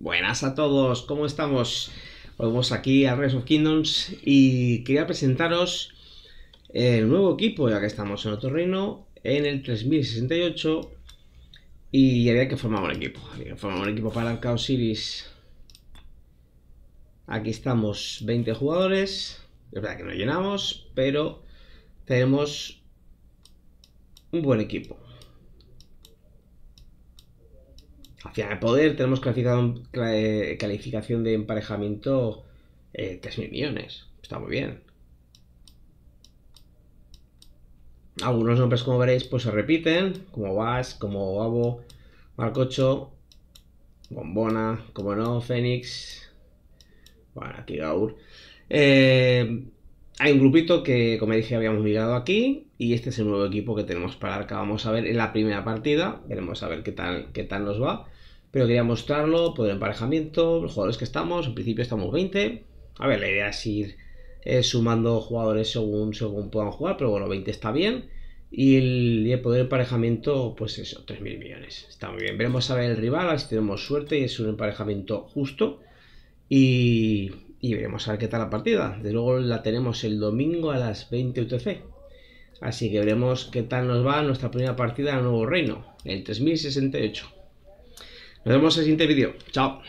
Buenas a todos, ¿cómo estamos? Vamos aquí a Rise of Kingdoms y quería presentaros el nuevo equipo, ya que estamos en otro reino, en el 3068 y había que formar un equipo, formamos un equipo para el Chaos Series. Aquí estamos, 20 jugadores, es verdad que no llenamos, pero tenemos un buen equipo. hacia el poder tenemos eh, calificación de emparejamiento eh, 3.000 millones. Está muy bien. Algunos nombres, como veréis, pues se repiten, como Vas, como Abo, Marcocho, Bombona, como no, Fénix, bueno, aquí Gaur. Eh, hay un grupito que, como dije, habíamos mirado aquí y este es el nuevo equipo que tenemos para Arca. Vamos a ver en la primera partida, veremos a ver qué tal, qué tal nos va. Pero quería mostrarlo, poder emparejamiento, los jugadores que estamos, en principio estamos 20. A ver, la idea es ir eh, sumando jugadores según, según puedan jugar, pero bueno, 20 está bien. Y el, poder de emparejamiento, pues eso, 3.000 millones. Está muy bien. Veremos a ver el rival, a ver si tenemos suerte y es un emparejamiento justo. Y, y veremos a ver qué tal la partida. Desde luego la tenemos el domingo a las 20 UTC. Así que veremos qué tal nos va nuestra primera partida el nuevo reino, el 3068. Nos vemos en el siguiente vídeo. Chao.